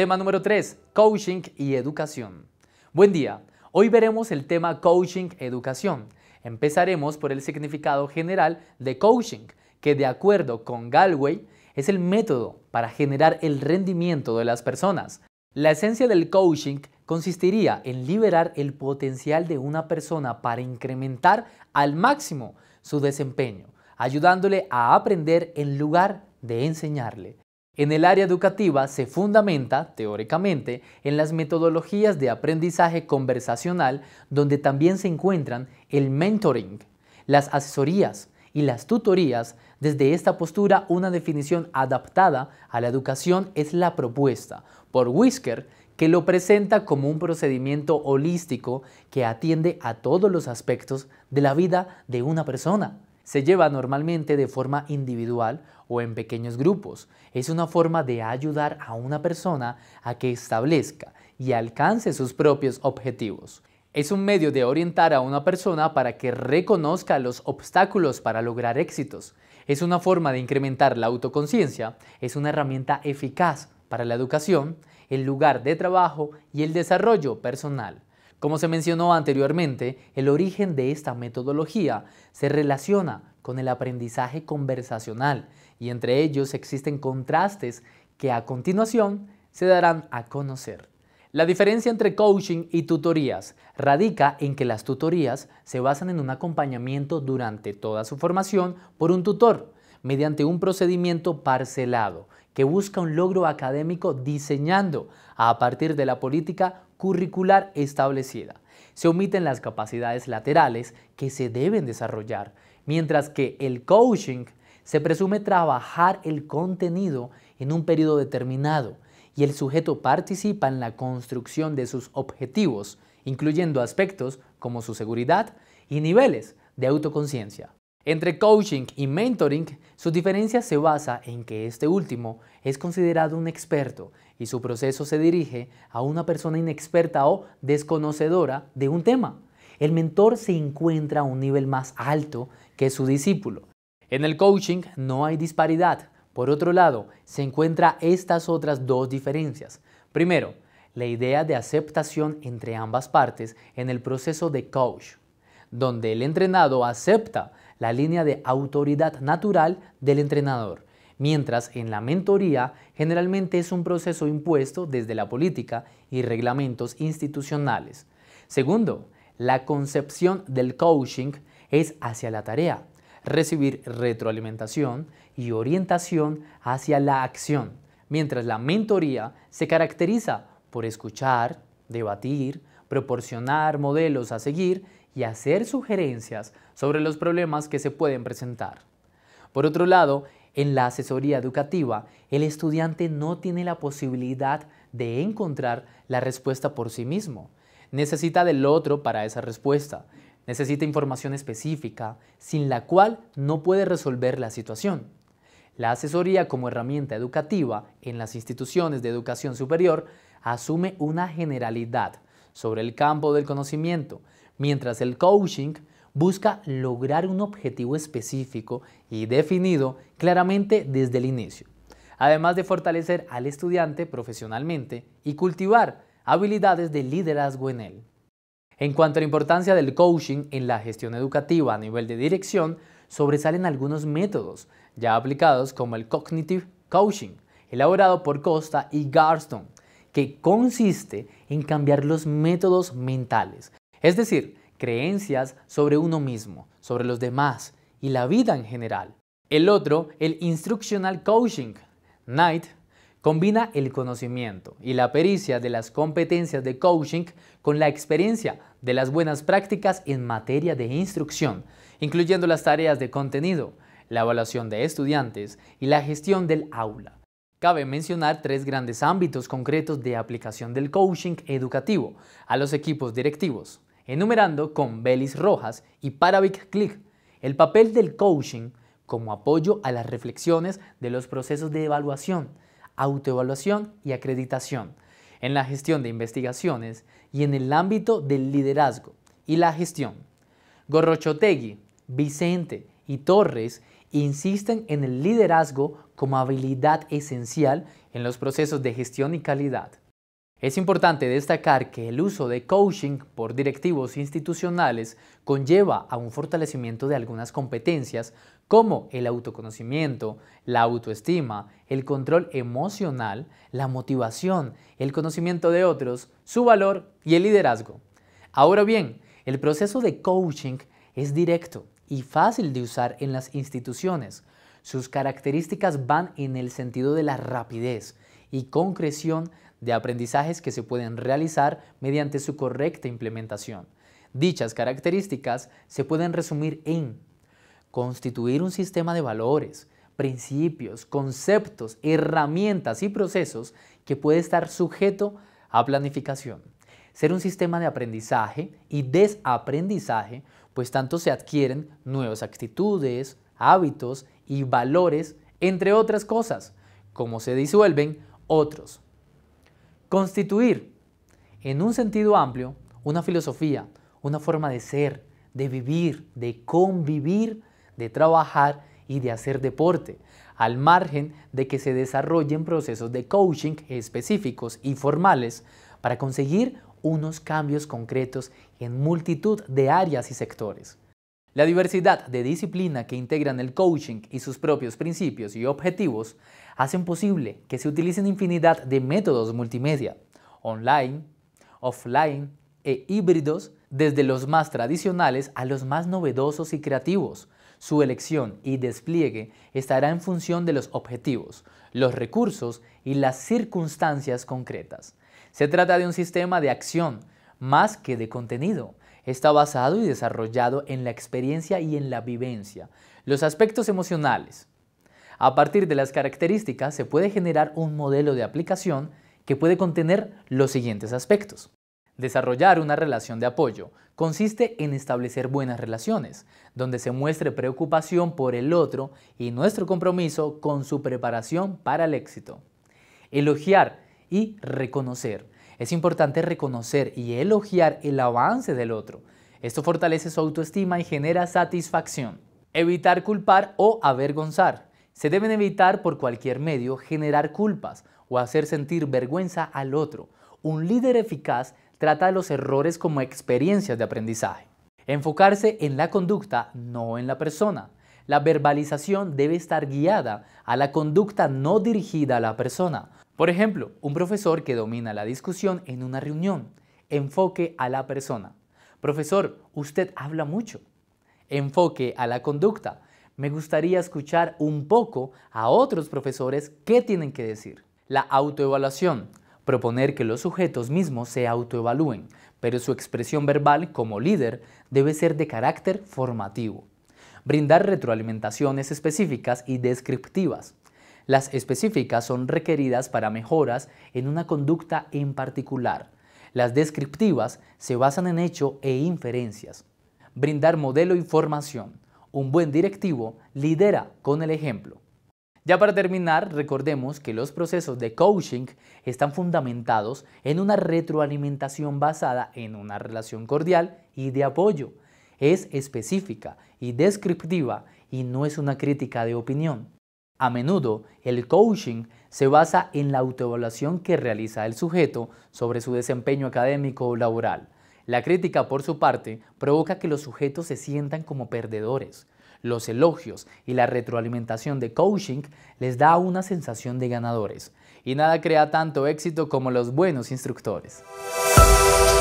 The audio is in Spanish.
Tema número 3. Coaching y educación. Buen día. Hoy veremos el tema coaching-educación. Empezaremos por el significado general de coaching, que de acuerdo con Galway es el método para generar el rendimiento de las personas. La esencia del coaching consistiría en liberar el potencial de una persona para incrementar al máximo su desempeño, ayudándole a aprender en lugar de enseñarle. En el área educativa se fundamenta, teóricamente, en las metodologías de aprendizaje conversacional, donde también se encuentran el mentoring, las asesorías y las tutorías. Desde esta postura, una definición adaptada a la educación es la propuesta por Whisker, que lo presenta como un procedimiento holístico que atiende a todos los aspectos de la vida de una persona se lleva normalmente de forma individual o en pequeños grupos. Es una forma de ayudar a una persona a que establezca y alcance sus propios objetivos. Es un medio de orientar a una persona para que reconozca los obstáculos para lograr éxitos. Es una forma de incrementar la autoconciencia. Es una herramienta eficaz para la educación, el lugar de trabajo y el desarrollo personal. Como se mencionó anteriormente, el origen de esta metodología se relaciona con el aprendizaje conversacional y entre ellos existen contrastes que a continuación se darán a conocer. La diferencia entre coaching y tutorías radica en que las tutorías se basan en un acompañamiento durante toda su formación por un tutor, mediante un procedimiento parcelado que busca un logro académico diseñando a partir de la política curricular establecida. Se omiten las capacidades laterales que se deben desarrollar, mientras que el coaching se presume trabajar el contenido en un periodo determinado y el sujeto participa en la construcción de sus objetivos, incluyendo aspectos como su seguridad y niveles de autoconciencia. Entre coaching y mentoring, su diferencia se basa en que este último es considerado un experto y su proceso se dirige a una persona inexperta o desconocedora de un tema. El mentor se encuentra a un nivel más alto que su discípulo. En el coaching no hay disparidad. Por otro lado, se encuentran estas otras dos diferencias. Primero, la idea de aceptación entre ambas partes en el proceso de coach, donde el entrenado acepta la línea de autoridad natural del entrenador, mientras en la mentoría generalmente es un proceso impuesto desde la política y reglamentos institucionales. Segundo, la concepción del coaching es hacia la tarea, recibir retroalimentación y orientación hacia la acción, mientras la mentoría se caracteriza por escuchar, debatir, proporcionar modelos a seguir y hacer sugerencias sobre los problemas que se pueden presentar. Por otro lado, en la asesoría educativa, el estudiante no tiene la posibilidad de encontrar la respuesta por sí mismo. Necesita del otro para esa respuesta. Necesita información específica, sin la cual no puede resolver la situación. La asesoría como herramienta educativa en las instituciones de educación superior asume una generalidad sobre el campo del conocimiento, mientras el coaching busca lograr un objetivo específico y definido claramente desde el inicio, además de fortalecer al estudiante profesionalmente y cultivar habilidades de liderazgo en él. En cuanto a la importancia del coaching en la gestión educativa a nivel de dirección, sobresalen algunos métodos ya aplicados como el Cognitive Coaching, elaborado por Costa y Garston, que consiste en cambiar los métodos mentales es decir, creencias sobre uno mismo, sobre los demás y la vida en general. El otro, el Instructional Coaching. Knight combina el conocimiento y la pericia de las competencias de coaching con la experiencia de las buenas prácticas en materia de instrucción, incluyendo las tareas de contenido, la evaluación de estudiantes y la gestión del aula. Cabe mencionar tres grandes ámbitos concretos de aplicación del coaching educativo a los equipos directivos, enumerando con Belis Rojas y Paravic Click el papel del coaching como apoyo a las reflexiones de los procesos de evaluación, autoevaluación y acreditación, en la gestión de investigaciones y en el ámbito del liderazgo y la gestión. Gorrochotegui, Vicente y Torres insisten en el liderazgo como habilidad esencial en los procesos de gestión y calidad. Es importante destacar que el uso de coaching por directivos institucionales conlleva a un fortalecimiento de algunas competencias como el autoconocimiento, la autoestima, el control emocional, la motivación, el conocimiento de otros, su valor y el liderazgo. Ahora bien, el proceso de coaching es directo y fácil de usar en las instituciones. Sus características van en el sentido de la rapidez y concreción de aprendizajes que se pueden realizar mediante su correcta implementación. Dichas características se pueden resumir en constituir un sistema de valores, principios, conceptos, herramientas y procesos que puede estar sujeto a planificación. Ser un sistema de aprendizaje y desaprendizaje, pues tanto se adquieren nuevas actitudes, hábitos y valores, entre otras cosas, como se disuelven otros. Constituir, en un sentido amplio, una filosofía, una forma de ser, de vivir, de convivir, de trabajar y de hacer deporte, al margen de que se desarrollen procesos de coaching específicos y formales para conseguir unos cambios concretos en multitud de áreas y sectores. La diversidad de disciplina que integran el coaching y sus propios principios y objetivos hacen posible que se utilicen infinidad de métodos multimedia, online, offline e híbridos, desde los más tradicionales a los más novedosos y creativos. Su elección y despliegue estará en función de los objetivos, los recursos y las circunstancias concretas. Se trata de un sistema de acción más que de contenido, está basado y desarrollado en la experiencia y en la vivencia, los aspectos emocionales. A partir de las características se puede generar un modelo de aplicación que puede contener los siguientes aspectos. Desarrollar una relación de apoyo consiste en establecer buenas relaciones, donde se muestre preocupación por el otro y nuestro compromiso con su preparación para el éxito. Elogiar y reconocer es importante reconocer y elogiar el avance del otro. Esto fortalece su autoestima y genera satisfacción. Evitar culpar o avergonzar. Se deben evitar por cualquier medio generar culpas o hacer sentir vergüenza al otro. Un líder eficaz trata los errores como experiencias de aprendizaje. Enfocarse en la conducta, no en la persona. La verbalización debe estar guiada a la conducta no dirigida a la persona. Por ejemplo, un profesor que domina la discusión en una reunión. Enfoque a la persona. Profesor, usted habla mucho. Enfoque a la conducta. Me gustaría escuchar un poco a otros profesores qué tienen que decir. La autoevaluación. Proponer que los sujetos mismos se autoevalúen, pero su expresión verbal como líder debe ser de carácter formativo. Brindar retroalimentaciones específicas y descriptivas. Las específicas son requeridas para mejoras en una conducta en particular. Las descriptivas se basan en hecho e inferencias. Brindar modelo y formación. Un buen directivo lidera con el ejemplo. Ya para terminar, recordemos que los procesos de coaching están fundamentados en una retroalimentación basada en una relación cordial y de apoyo. Es específica y descriptiva y no es una crítica de opinión. A menudo, el coaching se basa en la autoevaluación que realiza el sujeto sobre su desempeño académico o laboral. La crítica, por su parte, provoca que los sujetos se sientan como perdedores. Los elogios y la retroalimentación de coaching les da una sensación de ganadores, y nada crea tanto éxito como los buenos instructores.